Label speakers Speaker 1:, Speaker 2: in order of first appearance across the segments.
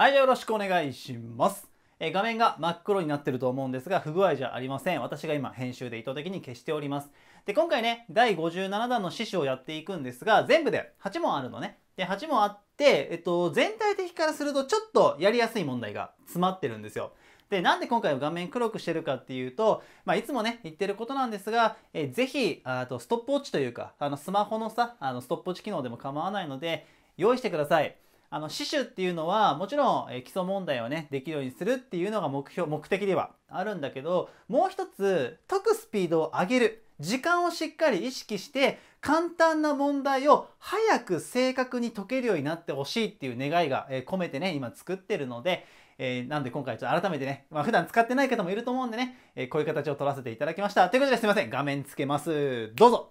Speaker 1: はい、よろしくお願いします。え画面が真っ黒になってると思うんですが、不具合じゃありません。私が今編集で意図的に消しております。で、今回ね、第57弾の獅子をやっていくんですが、全部で8問あるのね。で、8問あって、えっと、全体的からするとちょっとやりやすい問題が詰まってるんですよ。で、なんで今回画面黒くしてるかっていうと、まあ、いつもね、言ってることなんですが、えぜひ、あと、ストップウォッチというか、あの、スマホのさ、あの、ストップウォッチ機能でも構わないので、用意してください。あの、死守っていうのは、もちろん、え基礎問題をね、できるようにするっていうのが目標、目的ではあるんだけど、もう一つ、解くスピードを上げる。時間をしっかり意識して、簡単な問題を早く正確に解けるようになってほしいっていう願いが、え込めてね、今作ってるので、えー、なんで今回ちょっと改めてね、まあ、普段使ってない方もいると思うんでね、えー、こういう形を取らせていただきました。ということですいません。画面つけます。どうぞ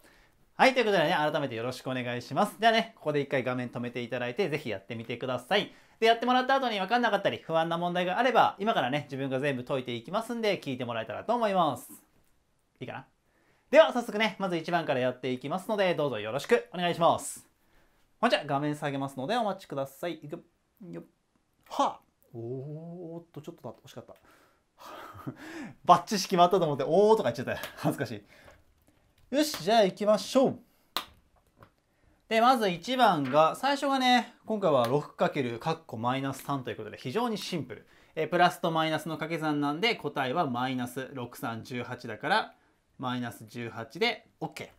Speaker 1: はい、ということでね、改めてよろしくお願いします。ではね、ここで一回画面止めていただいて、ぜひやってみてください。で、やってもらった後に分かんなかったり、不安な問題があれば、今からね、自分が全部解いていきますんで、聞いてもらえたらと思います。いいかなでは、早速ね、まず1番からやっていきますので、どうぞよろしくお願いします。ほんじゃ、画面下げますので、お待ちください。いくよはあ、おーっと、ちょっとだ、惜しかった。バッチ式決まったと思って、おーとか言っちゃった。恥ずかしい。よし、じゃあ行きましょう。で、まず1番が、最初がね、今回は 6× カッコマイナス3ということで非常にシンプル。えプラスとマイナスの掛け算なんで答えはマイナス6318だから、マイナス18で OK。で、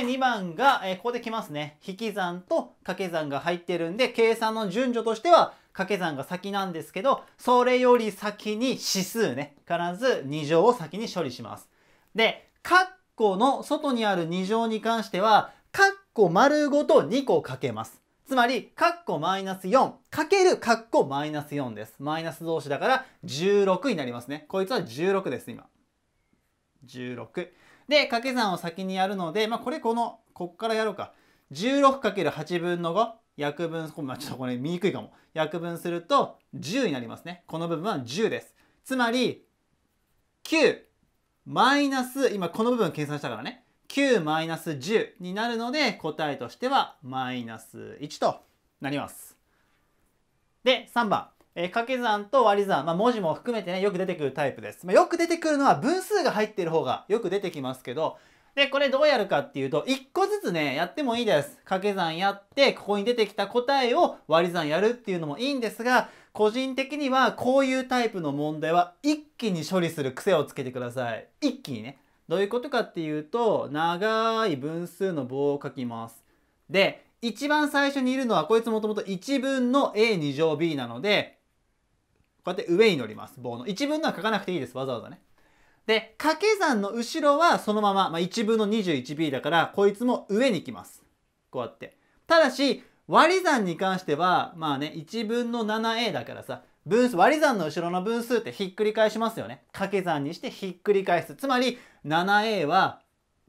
Speaker 1: 2番が、えここで来ますね。引き算と掛け算が入ってるんで、計算の順序としては掛け算が先なんですけど、それより先に指数ね、必ず2乗を先に処理します。で、カッ弧の外にある2乗に関しては、カッコ丸ごと2個かけます。つまり、カッコマイナス4かけるカッコマイナス4です。マイナス同士だから16になりますね。こいつは16です、今。16。で、掛け算を先にやるので、まあ、これこの、こっからやろうか。1 6る8分の5。約分、まあ、ちょっとこれ見にくいかも。約分すると10になりますね。この部分は10です。つまり、9マイナス、今この部分計算したからね、9マイナス10になるので、答えとしてはマイナス1となります。で、3番。えー、掛け算と割り算、まあ、文字も含めてね、よく出てくるタイプです。まあ、よく出てくるのは分数が入っている方がよく出てきますけど、で、これどうやるかっていうと、1個ずつね、やってもいいです。掛け算やって、ここに出てきた答えを割り算やるっていうのもいいんですが、個人的にはこういうタイプの問題は一気に処理する癖をつけてください。一気にね。どういうことかっていうと、長い分数の棒を書きます。で、一番最初にいるのは、こいつもともと1分の a2 乗 b なので、こうやって上に乗ります、棒の。1分のは書かなくていいです、わざわざね。で、掛け算の後ろはそのまま、まあ、1分の 21b だから、こいつも上に来ます。こうやって。ただし、割り算に関してはまあね1分の 7a だからさ分数割り算の後ろの分数ってひっくり返しますよね掛け算にしてひっくり返すつまり 7a は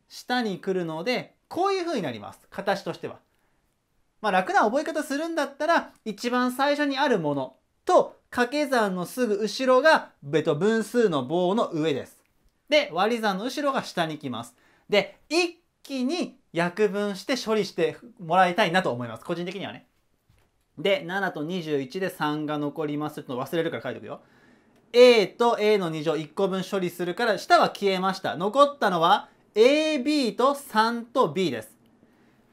Speaker 1: 下に来るのでこういうふうになります形としては。まあ、楽な覚え方するんだったら一番最初にあるものと掛け算のすぐ後ろが、えと、分数の棒の上です。で割り算の後ろが下に来ます。で一気に約分して処理してもらいたいなと思います。個人的にはね。で、7と21で3が残ります。ちょっと忘れるから書いておくよ。A と A の2乗1個分処理するから、下は消えました。残ったのは AB と3と B です。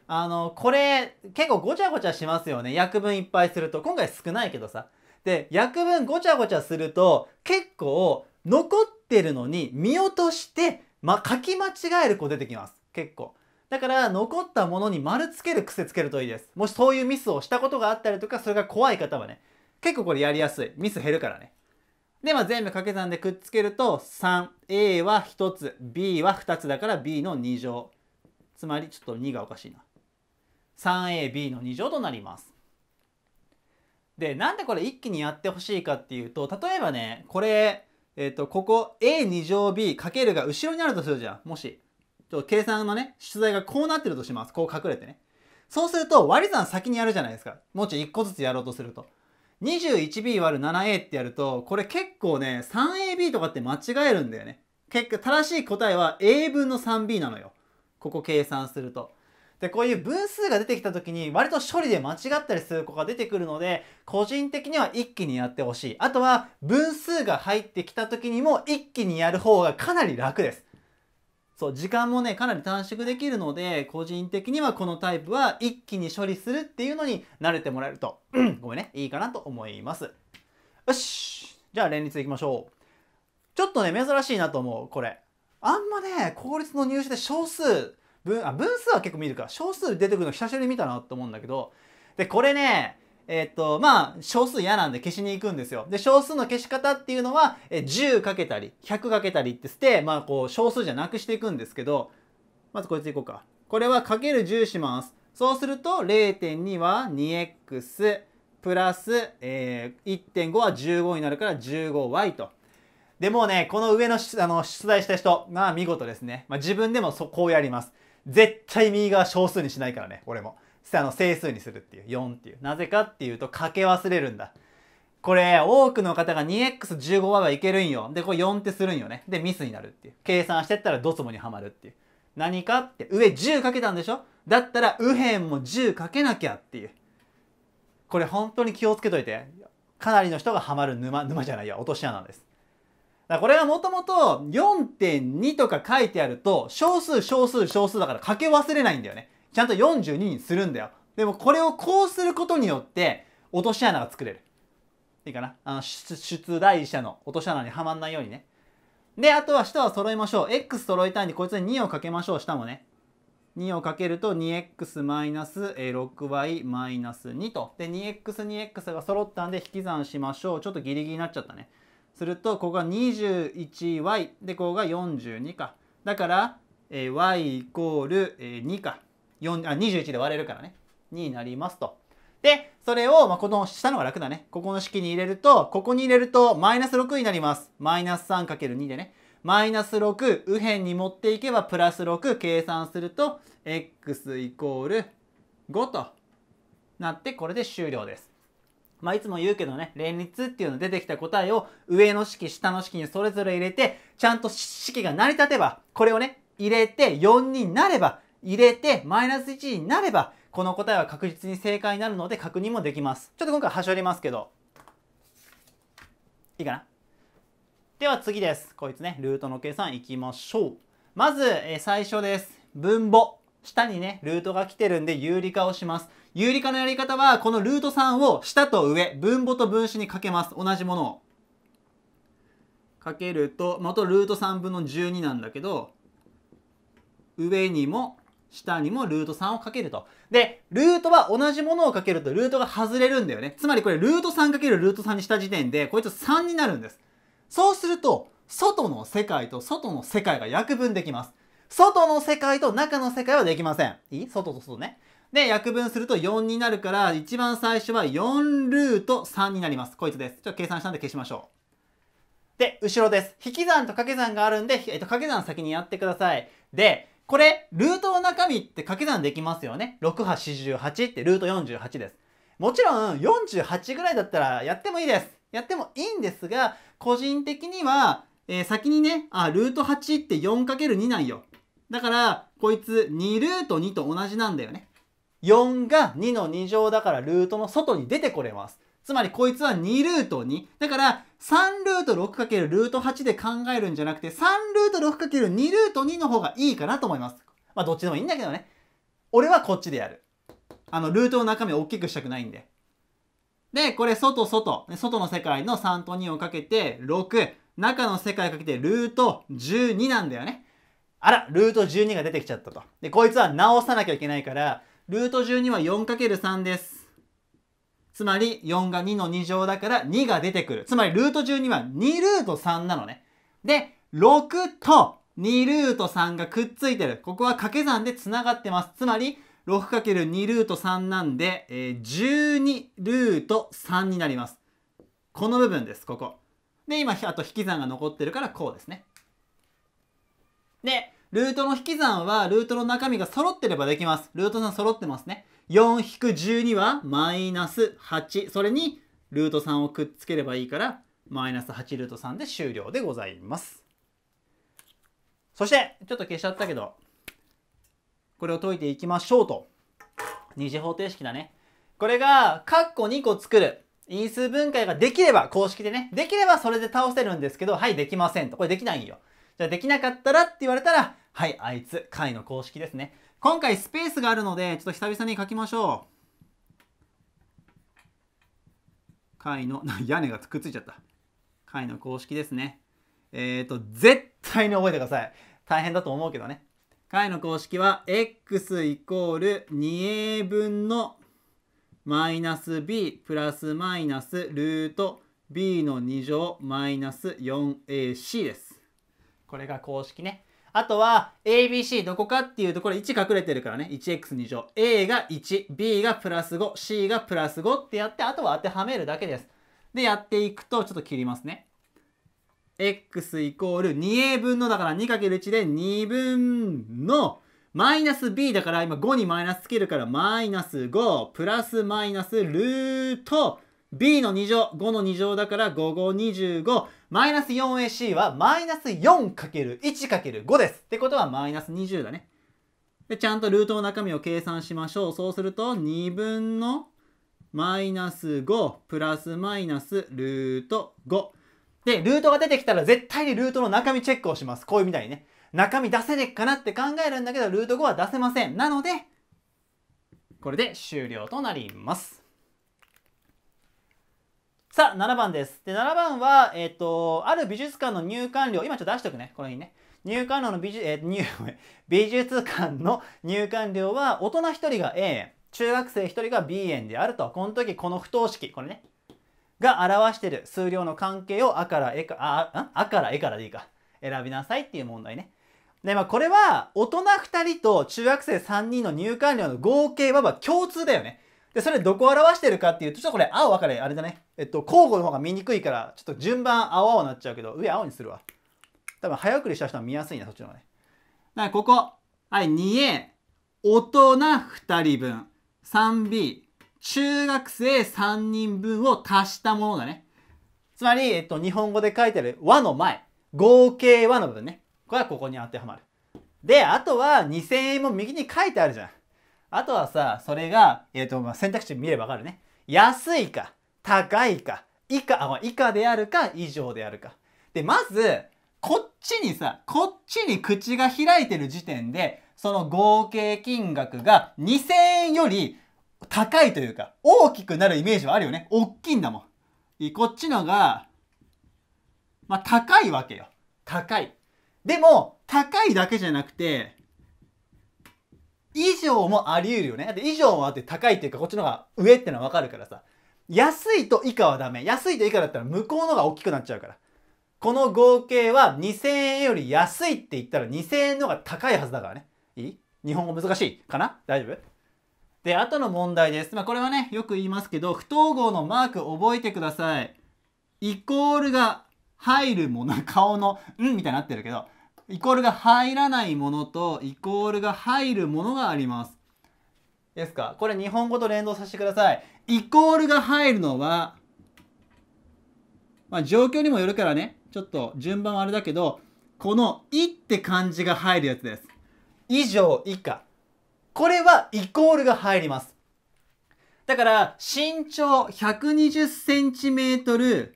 Speaker 1: あの、これ、結構ごちゃごちゃしますよね。約分いっぱいすると。今回少ないけどさ。で、約分ごちゃごちゃすると、結構、残ってるのに見落として、ま、書き間違える子出てきます。結構。だから残ったものに丸つける癖つけるといいです。もしそういうミスをしたことがあったりとか、それが怖い方はね、結構これやりやすい。ミス減るからね。で、まあ、全部掛け算でくっつけると 3A は1つ B は2つだから B の2乗つまりちょっと2がおかしいな 3AB の2乗となりますでなんでこれ一気にやってほしいかっていうと例えばねこれ、えっと、ここ A2 乗 b かけるが後ろにあるとするじゃんもしと計算のね、出題がこうなってるとします。こう隠れてね。そうすると、割り算先にやるじゃないですか。もうちょい1個ずつやろうとすると。21b÷7a ってやると、これ結構ね、3ab とかって間違えるんだよね。結果、正しい答えは a 分の 3b なのよ。ここ計算すると。で、こういう分数が出てきた時に、割と処理で間違ったりする子が出てくるので、個人的には一気にやってほしい。あとは、分数が入ってきた時にも一気にやる方がかなり楽です。そう時間もねかなり短縮できるので個人的にはこのタイプは一気に処理するっていうのに慣れてもらえると、ごめんねいいかなと思いますよしじゃあ連立いきましょうちょっとね珍しいなと思うこれあんまね効率の入試で少数分あ分数は結構見るから少数出てくるの久しぶりに見たなと思うんだけどでこれねえっ、と、まあ、小数嫌なんで消しに行くんですよ。で、小数の消し方っていうのは、え10かけたり、100かけたりってして、まあ、こう、小数じゃなくしていくんですけど、まずこいついこうか。これはかける10します。そうすると、0.2は 2x、プラス、えー、1.5は15になるから 15y と。でもね、この上のあの出題した人、まあ見事ですね。まあ、自分でもそこをやります。絶対右側小数にしないからね、俺も。あの整数にするっていう4っていうなぜかっていうとかけ忘れるんだこれ多くの方が 2x15 倍はいけるんよでこれ4ってするんよねでミスになるっていう計算してったらドツボにはまるっていう何かって上10かけたんでしょだったら右辺も10かけなきゃっていうこれ本当に気をつけといてかなりの人がハマる沼沼じゃないや落とし穴ですだこれはもともと4.2とか書いてあると小数小数小数だからかけ忘れないんだよねちゃんと42にするんだよ。でもこれをこうすることによって落とし穴が作れる。いいかなあの出題者の落とし穴にはまんないようにね。で、あとは下は揃えましょう。x 揃えたいんでこいつに2をかけましょう、下もね。2をかけると 2x-6y-2 と。で、2x2x が揃ったんで引き算しましょう。ちょっとギリギリになっちゃったね。すると、ここが 21y。で、ここが42か。だから、えー、y イコール、えー、2か。あ21で割れるからねになりますと。で、それを、まあ、この下のが楽だね。ここの式に入れると、ここに入れると、マイナス6になります。マイナス 3×2 でね。マイナス6、右辺に持っていけば、プラス6、計算すると、x イコール5となって、これで終了です。まあ、いつも言うけどね、連立っていうの出てきた答えを、上の式、下の式にそれぞれ入れて、ちゃんと式が成り立てば、これをね、入れて4になれば、入れてマイナス1になればこの答えは確実に正解になるので確認もできますちょっと今回はしょりますけどいいかなでは次ですこいつねルートの計算いきましょうまず、え最初です分母下にねルートが来てるんで有理化をします有理化のやり方はこのルート3を下と上分母と分子にかけます同じものをかけると元ルート3分の12なんだけど上にも下にもルート3をかけると。で、ルートは同じものをかけるとルートが外れるんだよね。つまりこれルート3かけるルート3にした時点で、こいつ3になるんです。そうすると、外の世界と外の世界が約分できます。外の世界と中の世界はできません。いい外と外ね。で、約分すると4になるから、一番最初は4ルート3になります。こいつです。ちょっと計算したんで消しましょう。で、後ろです。引き算と掛け算があるんで、えっと、掛け算先にやってください。で、これ、ルートの中身って掛け算できますよね。6波48ってルート48です。もちろん、48ぐらいだったらやってもいいです。やってもいいんですが、個人的には、えー、先にね、あ、ルート8って 4×2 なんよ。だから、こいつ2ルート2と同じなんだよね。4が2の2乗だからルートの外に出てこれます。つまりこいつは2ルート2。だから3ルート 6× ルート8で考えるんじゃなくて、3ルート 6×2 ルート2の方がいいかなと思います。まあ、どっちでもいいんだけどね。俺はこっちでやる。あの、ルートの中身を大きくしたくないんで。で、これ、外、外。外の世界の3と2をかけて6。中の世界かけてルート12なんだよね。あら、ルート12が出てきちゃったと。で、こいつは直さなきゃいけないから、ルート12は 4×3 です。つまり4が2の2乗だから2が出てくる。つまりルート12は2ルート3なのね。で、6と2ルート3がくっついてる。ここは掛け算で繋がってます。つまり 6×2 ルート3なんで、えー、12ルート3になります。この部分です、ここ。で、今、あと引き算が残ってるからこうですね。で、ルートの引き算はルートの中身が揃ってればできます。ルート3揃ってますね。4-12はマイナス8。それにルート3をくっつければいいから、マイナス8ルート3で終了でございます。そして、ちょっと消しちゃったけど、これを解いていきましょうと。二次方程式だね。これが、カッコ2個作る。因数分解ができれば、公式でね。できればそれで倒せるんですけど、はい、できませんと。これできないよ。じゃあできなかったらって言われたら、はい、あいつ、解の公式ですね。今回スペースがあるので、ちょっと久々に書きましょう。解の、屋根がくっついちゃった。解の公式ですね。えっ、ー、と、絶対に覚えてください。大変だと思うけどね。解の公式は、x イコール 2a 分のマイナス b プラスマイナスルート b の2乗マイナス 4ac です。これが公式ね。あとは ABC どこかっていうとこれ1隠れてるからね 1x2 乗 A が 1B がプラス 5C がプラス5ってやってあとは当てはめるだけですでやっていくとちょっと切りますね x イコール 2a 分のだから 2×1 で2分のマイナス b だから今5にマイナスつけるからマイナス5プラスマイナスルート b の2乗、5の2乗だから5、5、25、マイナス 4ac はマイナス 4×1×5 です。ってことはマイナス20だね。で、ちゃんとルートの中身を計算しましょう。そうすると、2分のマイナス5プラスマイナスルート5。で、ルートが出てきたら絶対にルートの中身チェックをします。こういうみたいにね。中身出せねっかなって考えるんだけど、ルート5は出せません。なので、これで終了となります。さあ、7番です。で、7番は、えっ、ー、と、ある美術館の入館料、今ちょっと出しおくね、この辺ね。入館料の美術、えー、入、美術館の入館料は、大人1人が A 円、中学生1人が B 円であると。この時、この不等式、これね、が表してる数量の関係を、あからえか、あ、あからえからでいいか。選びなさいっていう問題ね。で、まあ、これは、大人2人と中学生3人の入館料の合計は、まあ、共通だよね。で、それどこを表してるかっていうと、ちょっとこれ青かれ、あれだね。えっと、交互の方が見にくいから、ちょっと順番青青になっちゃうけど、上青にするわ。多分早送りした人は見やすいな、そっちの方がね。だからここ、はい、2A、大人2人分、3B、中学生3人分を足したものだね。つまり、えっと、日本語で書いてある和の前、合計和の部分ね。これはここに当てはまる。で、あとは2000円も右に書いてあるじゃん。あとはさ、それが、えっ、ー、と、まあ、選択肢見ればわかるね。安いか、高いか、以下、あ、以下であるか、以上であるか。で、まず、こっちにさ、こっちに口が開いてる時点で、その合計金額が2000円より高いというか、大きくなるイメージはあるよね。おっきいんだもん。こっちのが、まあ、高いわけよ。高い。でも、高いだけじゃなくて、以上もあり得るよね。だって以上もあって高いっていうかこっちの方が上ってのはわかるからさ。安いと以下はダメ。安いと以下だったら向こうの方が大きくなっちゃうから。この合計は2000円より安いって言ったら2000円の方が高いはずだからね。いい日本語難しいかな大丈夫で、あとの問題です。まあ、これはね、よく言いますけど、不等号のマーク覚えてください。イコールが入るもの、顔の、うんみたいになってるけど、イコールが入らないものとイコールが入るものがあります。ですかこれ日本語と連動させてください。イコールが入るのは、まあ、状況にもよるからね、ちょっと順番はあれだけど、この「い」って漢字が入るやつです。以上以下。これはイコールが入ります。だから身長 120cm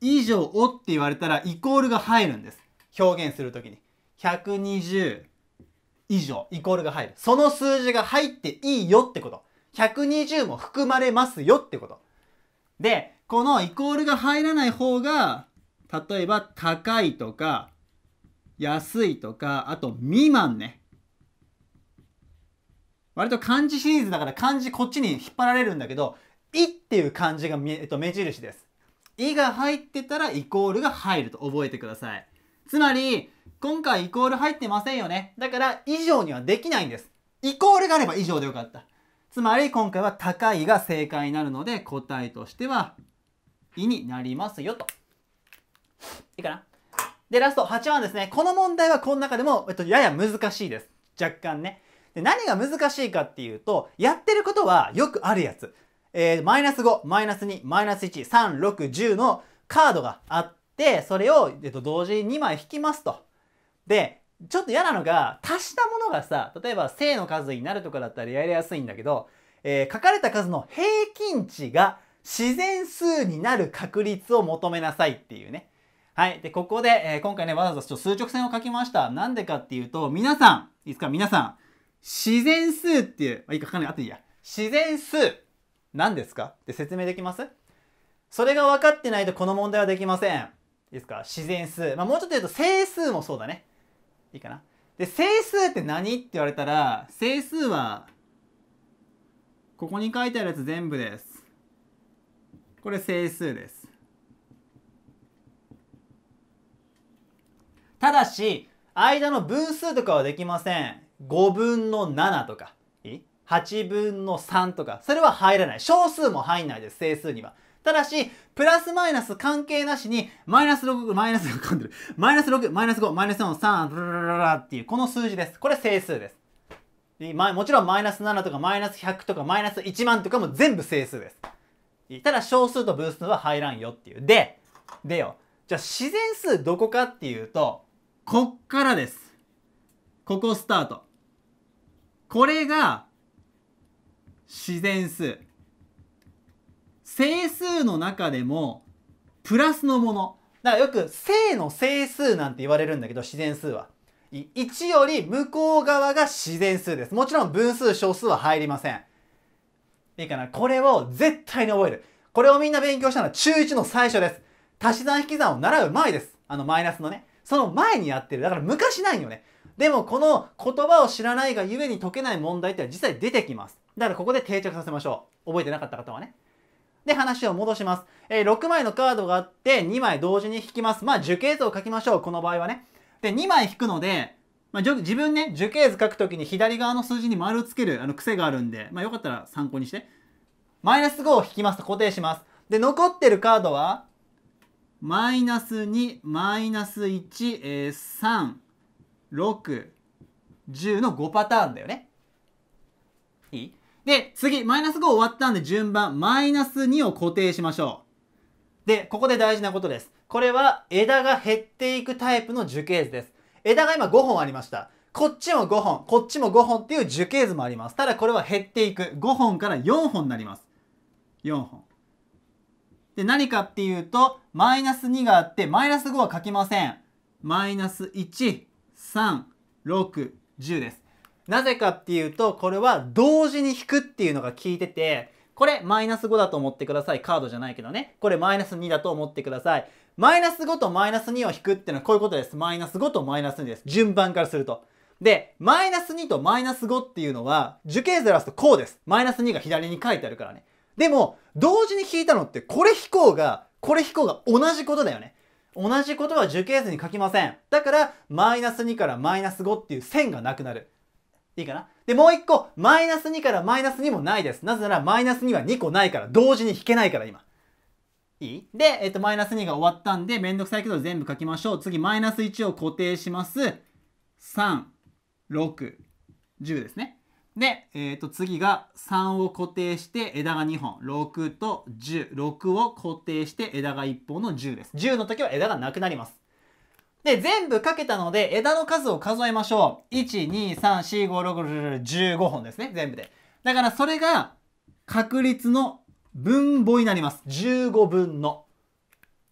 Speaker 1: 以上をって言われたらイコールが入るんです。表現するときに120以上イコールが入るその数字が入っていいよってこと120も含まれますよってことでこのイコールが入らない方が例えば高いとか安いとかあと未満ね割と漢字シリーズだから漢字こっちに引っ張られるんだけど「い」っていう漢字が目,、えっと、目印です「い」が入ってたらイコールが入ると覚えてくださいつまり、今回イコール入ってませんよね。だから、以上にはできないんです。イコールがあれば以上でよかった。つまり、今回は高いが正解になるので、答えとしては、いになりますよと。いいかなで、ラスト8番ですね。この問題はこの中でも、えっと、やや難しいです。若干ね。で何が難しいかっていうと、やってることはよくあるやつ。えー、マイナス5、マイナス2、マイナス1、3、6、10のカードがあっで、それを、えっと、同時に2枚引きますと。で、ちょっと嫌なのが、足したものがさ、例えば正の数になるとかだったらやりやすいんだけど、えー、書かれた数の平均値が自然数になる確率を求めなさいっていうね。はい。で、ここで、えー、今回ね、わざわざちょっと数直線を書きました。なんでかっていうと、皆さん、いいっすか皆さん、自然数っていう、あ、いいか書かない、あといいや。自然数、何ですかって説明できますそれが分かってないとこの問題はできません。ですか自然数、まあ、もうちょっと言うと整数もそうだねいいかなで整数って何って言われたら整数はここに書いてあるやつ全部ですこれ整数ですただし間の分数とかはできません5分の7とか8分の3とかそれは入らない小数も入んないです整数にはただし、プラスマイナス関係なしに、マイナス6、マイナス6、噛んでる。マイナス6、マイナス5、マイナス4、3、ブラララっていう、この数字です。これ整数です。もちろんマイナス7とかマイナス100とかマイナス1万とかも全部整数です。ただ小数と分数は入らんよっていう。で、でよ。じゃあ自然数どこかっていうと、こっからです。ここスタート。これが自然数。整数の中でもプラスのものだからよく正の整数なんて言われるんだけど自然数は1より向こう側が自然数ですもちろん分数小数は入りませんいいかなこれを絶対に覚えるこれをみんな勉強したのは中1の最初です足し算引き算を習う前ですあのマイナスのねその前にやってるだから昔ないよねでもこの言葉を知らないがゆえに解けない問題って実際出てきますだからここで定着させましょう覚えてなかった方はねで、話を戻します。えー、6枚のカードがあって、2枚同時に引きます。まあ、樹形図を書きましょう。この場合はね。で、2枚引くので、まあ、自分ね、樹形図書くときに左側の数字に丸つけるあの癖があるんで、まあ、よかったら参考にして。マイナス5を引きますと固定します。で、残ってるカードは、マイナス2、マイナス1、えー、3、6、10の5パターンだよね。いいで、次、マイナス5終わったんで順番、マイナス2を固定しましょう。で、ここで大事なことです。これは枝が減っていくタイプの樹形図です。枝が今5本ありました。こっちも5本、こっちも5本っていう樹形図もあります。ただこれは減っていく。5本から4本になります。4本。で、何かっていうと、マイナス2があって、マイナス5は書きません。マイナス1、3、6、10です。なぜかっていうと、これは同時に引くっていうのが効いてて、これマイナス5だと思ってください。カードじゃないけどね。これマイナス2だと思ってください。マイナス5とマイナス2を引くっていうのはこういうことです。マイナス5とマイナス2です。順番からすると。で、マイナス2とマイナス5っていうのは、樹形図らすとこうです。マイナス2が左に書いてあるからね。でも、同時に引いたのって、これ引こうが、これ引こうが同じことだよね。同じことは樹形図に書きません。だから、マイナス2からマイナス5っていう線がなくなる。いいかなで、もう一個、マイナス2からマイナス2もないです。なぜなら、マイナス2は2個ないから、同時に引けないから、今。いいで、えっと、マイナス2が終わったんで、めんどくさいけど全部書きましょう。次、マイナス1を固定します。3、6、10ですね。で、えっ、と、次が3を固定して枝が2本。6と10。6を固定して枝が1本の10です。10の時は枝がなくなります。で、全部かけたので、枝の数を数えましょう。1、2、3、4、5、6、15本ですね。全部で。だからそれが、確率の分母になります。15分の。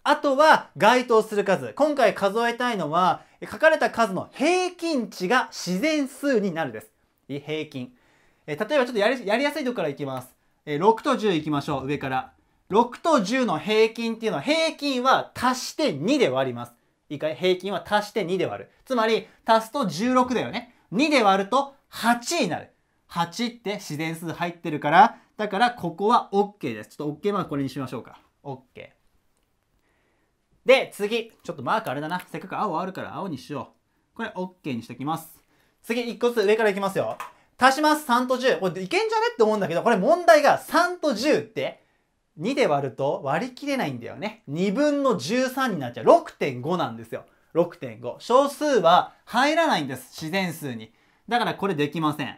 Speaker 1: あとは該当する数。今回数えたいのは、書かれた数の平均値が自然数になるです。平均。え例えばちょっとやりやすいとこからいきます。え6と10いきましょう、上から。6と10の平均っていうのは、平均は足して2で割ります。いいかい平均は足して2で割る。つまり、足すと16だよね。2で割ると8になる。8って自然数入ってるから、だからここは OK です。ちょっと OK マークこれにしましょうか。OK。で、次。ちょっとマークあれだな。せっかく青あるから青にしよう。これ OK にしときます。次、1個ずつ上からいきますよ。足します。3と10。これいけんじゃねって思うんだけど、これ問題が3と10って2で割ると割り切れないんだよね。2分の13になっちゃう。6.5なんですよ。6.5。小数は入らないんです。自然数に。だからこれできません。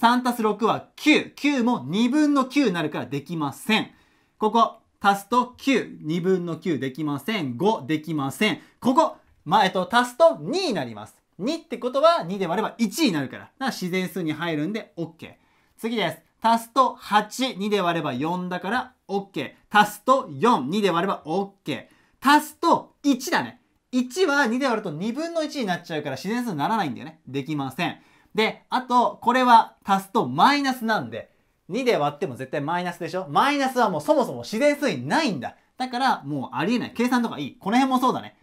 Speaker 1: 3たす6は9。9も2分の9になるからできません。ここ、足すと9。2分の9できません。5できません。ここ、前、えっと、足すと2になります。2ってことは2で割れば1になるから。だから自然数に入るんで OK。次です。足すと8。2で割れば4だから OK。足すと4、2で割れば OK。足すと1だね。1は2で割ると2分の1になっちゃうから自然数にならないんだよね。できません。で、あと、これは足すとマイナスなんで、2で割っても絶対マイナスでしょマイナスはもうそもそも自然数にないんだ。だからもうありえない。計算とかいい。この辺もそうだね。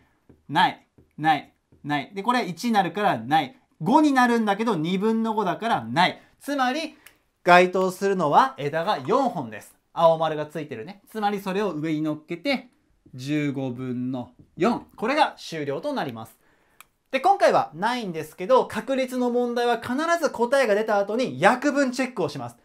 Speaker 1: ない。ない。ない。で、これ1になるからない。5になるんだけど2分の5だからない。つまり、該当するのは枝が4本です。青丸がついてるねつまりそれを上に乗っけて15分の4これが終了となりますで今回はないんですけど確率の問題は必ず答えが出た後に約分チェックをします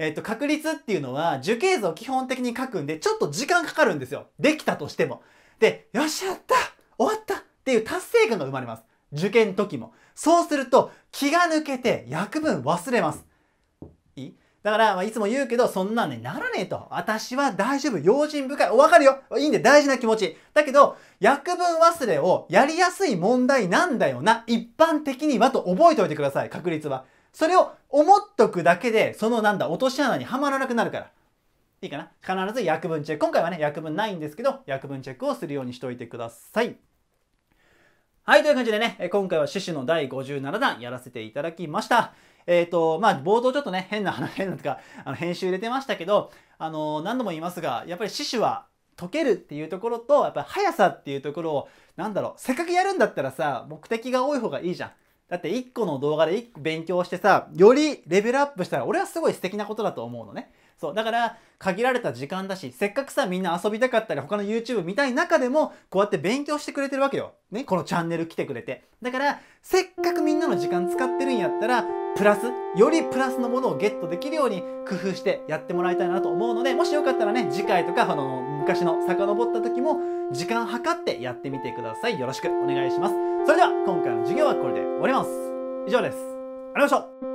Speaker 1: えっと、確率っていうのは樹形図を基本的に書くんで、ちょっと時間かかるんですよ。できたとしても。で、よっしゃ、った終わったっていう達成感が生まれます。受験時も。そうすると、気が抜けて約分忘れます。だから、まあ、いつも言うけど、そんなんにならねえと。私は大丈夫。用心深い。わかるよ。いいんで、大事な気持ち。だけど、約分忘れをやりやすい問題なんだよな。一般的にはと覚えておいてください。確率は。それを思っとくだけで、そのなんだ、落とし穴にはまらなくなるから。いいかな必ず約分チェック。今回はね、約分ないんですけど、約分チェックをするようにしておいてください。はい、という感じでね、今回は趣旨の第57弾やらせていただきました。えっ、ー、と、まあ、冒頭ちょっとね、変な話、変なとか、あの、編集入れてましたけど、あの、何度も言いますが、やっぱり死守は解けるっていうところと、やっぱり速さっていうところを、なんだろう、せっかくやるんだったらさ、目的が多い方がいいじゃん。だって1個の動画で1個勉強してさ、よりレベルアップしたら、俺はすごい素敵なことだと思うのね。そう。だから、限られた時間だし、せっかくさ、みんな遊びたかったり、他の YouTube 見たい中でも、こうやって勉強してくれてるわけよ。ね、このチャンネル来てくれて。だから、せっかくみんなの時間使ってるんやったら、プラス、よりプラスのものをゲットできるように工夫してやってもらいたいなと思うので、もしよかったらね、次回とか、あの、昔の遡った時も、時間計ってやってみてください。よろしくお願いします。それでは、今回の授業はこれで終わります。以上です。ありがとうございました。